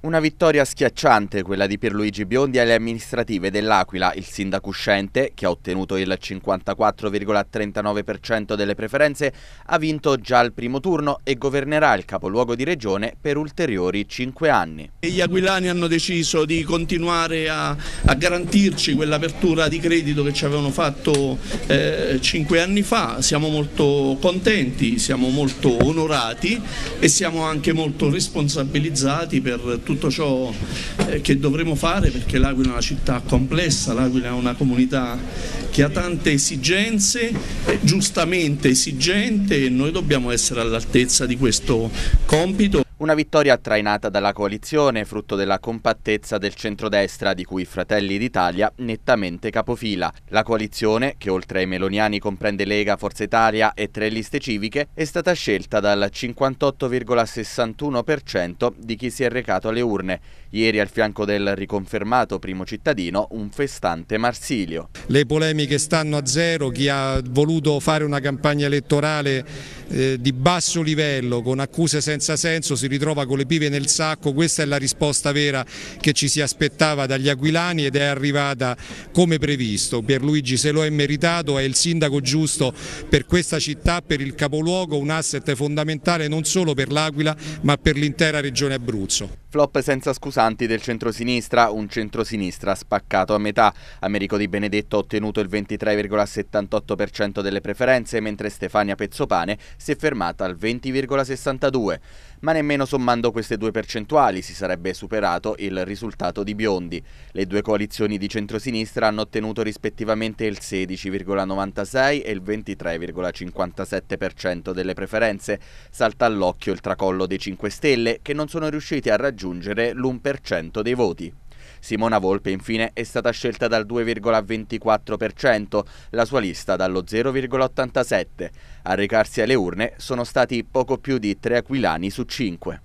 Una vittoria schiacciante quella di Pierluigi Biondi alle amministrative dell'Aquila, il sindaco uscente, che ha ottenuto il 54,39% delle preferenze, ha vinto già il primo turno e governerà il capoluogo di regione per ulteriori cinque anni. Gli aquilani hanno deciso di continuare a, a garantirci quell'apertura di credito che ci avevano fatto eh, cinque anni fa, siamo molto contenti, siamo molto onorati e siamo anche molto responsabilizzati per tutto ciò eh, che dovremo fare perché l'Aquila è una città complessa, l'Aquila è una comunità che ha tante esigenze, giustamente esigente e noi dobbiamo essere all'altezza di questo compito. Una vittoria trainata dalla coalizione, frutto della compattezza del centrodestra di cui Fratelli d'Italia nettamente capofila. La coalizione, che oltre ai meloniani comprende Lega, Forza Italia e tre liste civiche, è stata scelta dal 58,61% di chi si è recato alle urne. Ieri al fianco del riconfermato primo cittadino un festante Marsilio. Le polemiche stanno a zero, chi ha voluto fare una campagna elettorale eh, di basso livello, con accuse senza senso, si ritrova con le pive nel sacco, questa è la risposta vera che ci si aspettava dagli aquilani ed è arrivata come previsto. Pierluigi se lo è meritato, è il sindaco giusto per questa città, per il capoluogo, un asset fondamentale non solo per l'Aquila ma per l'intera regione Abruzzo. Flop senza scusanti del centrosinistra, un centrosinistra spaccato a metà. Americo Di Benedetto ha ottenuto il 23,78% delle preferenze, mentre Stefania Pezzopane si è fermata al 20,62, ma nemmeno sommando queste due percentuali si sarebbe superato il risultato di Biondi. Le due coalizioni di centrosinistra hanno ottenuto rispettivamente il 16,96 e il 23,57% delle preferenze. Salta all'occhio il tracollo dei 5 Stelle, che non sono riusciti a raggiungere l'1% dei voti. Simona Volpe infine è stata scelta dal 2,24%, la sua lista dallo 0,87%. A recarsi alle urne sono stati poco più di tre aquilani su 5.